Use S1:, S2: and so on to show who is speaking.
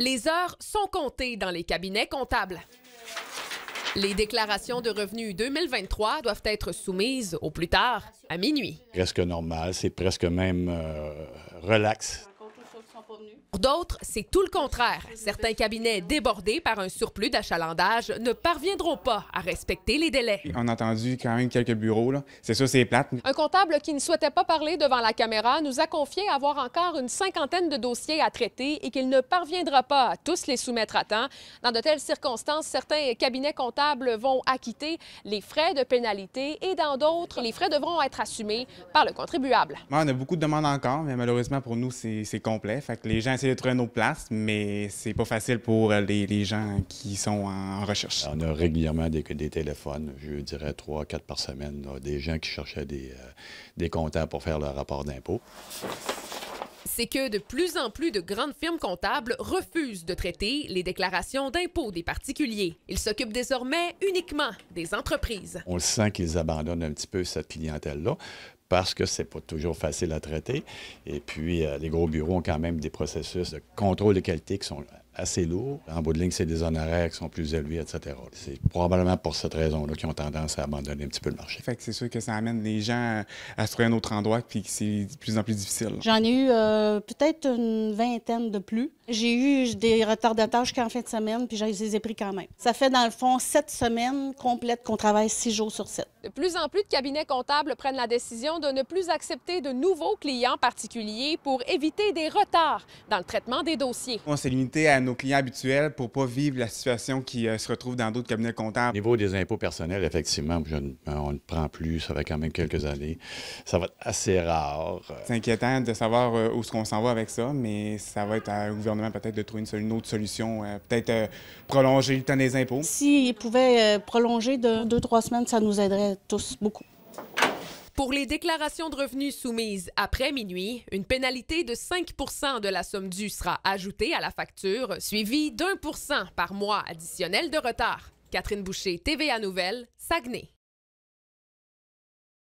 S1: Les heures sont comptées dans les cabinets comptables. Les déclarations de revenus 2023 doivent être soumises au plus tard à minuit.
S2: Presque normal, c'est presque même euh, relax.
S1: Pour d'autres, c'est tout le contraire. Certains cabinets débordés par un surplus d'achalandage ne parviendront pas à respecter les délais. On
S3: a entendu quand même quelques bureaux. C'est sûr, c'est plate.
S1: Un comptable qui ne souhaitait pas parler devant la caméra nous a confié avoir encore une cinquantaine de dossiers à traiter et qu'il ne parviendra pas à tous les soumettre à temps. Dans de telles circonstances, certains cabinets comptables vont acquitter les frais de pénalité et dans d'autres, les frais devront être assumés par le contribuable.
S3: on a beaucoup de demandes encore, mais malheureusement pour nous, c'est complet. Fait que les gens essaient de trouver nos places, mais
S2: c'est pas facile pour euh, les, les, gens qui sont en recherche. On a régulièrement des, des téléphones, je dirais trois, quatre par semaine, des gens qui cherchaient des, euh, des comptables pour faire leur rapport d'impôt
S1: c'est que de plus en plus de grandes firmes comptables refusent de traiter les déclarations d'impôts des particuliers. Ils s'occupent désormais uniquement des entreprises. On
S2: sent qu'ils abandonnent un petit peu cette clientèle-là parce que c'est pas toujours facile à traiter. Et puis, euh, les gros bureaux ont quand même des processus de contrôle de qualité qui sont assez lourds. En bout de ligne, c'est des honoraires qui sont plus élevés, etc. C'est probablement pour cette raison-là qu'ils ont tendance à abandonner un petit peu le marché. Fait que c'est sûr que ça amène les
S3: gens à se trouver un autre endroit puis que c'est de plus en plus difficile. J'en
S4: ai eu euh, peut-être une vingtaine de plus. J'ai eu des retards de tâches qu'en fin de semaine puis je les ai pris quand même. Ça fait dans le fond sept semaines complètes qu'on travaille six jours sur sept. De
S1: plus en plus de cabinets comptables prennent la décision de ne plus accepter de nouveaux clients particuliers pour éviter des retards dans le traitement des dossiers.
S4: On s'est limité
S3: à
S2: nos clients habituels pour pas vivre la situation qui euh, se retrouve dans d'autres cabinets comptables. Au niveau des impôts personnels, effectivement, euh, on ne prend plus, ça fait quand même quelques années. Ça va être assez rare. Euh.
S3: C'est inquiétant de savoir où est-ce qu'on s'en va avec ça, mais ça va être au gouvernement peut-être de trouver une, une autre solution, peut-être prolonger le temps des impôts.
S4: S'ils pouvaient prolonger de deux, trois semaines, ça nous aiderait tous beaucoup.
S1: Pour les déclarations de revenus soumises après minuit, une pénalité de 5 de la somme due sera ajoutée à la facture, suivie d'un par mois additionnel de retard. Catherine Boucher, TVA Nouvelle, Saguenay.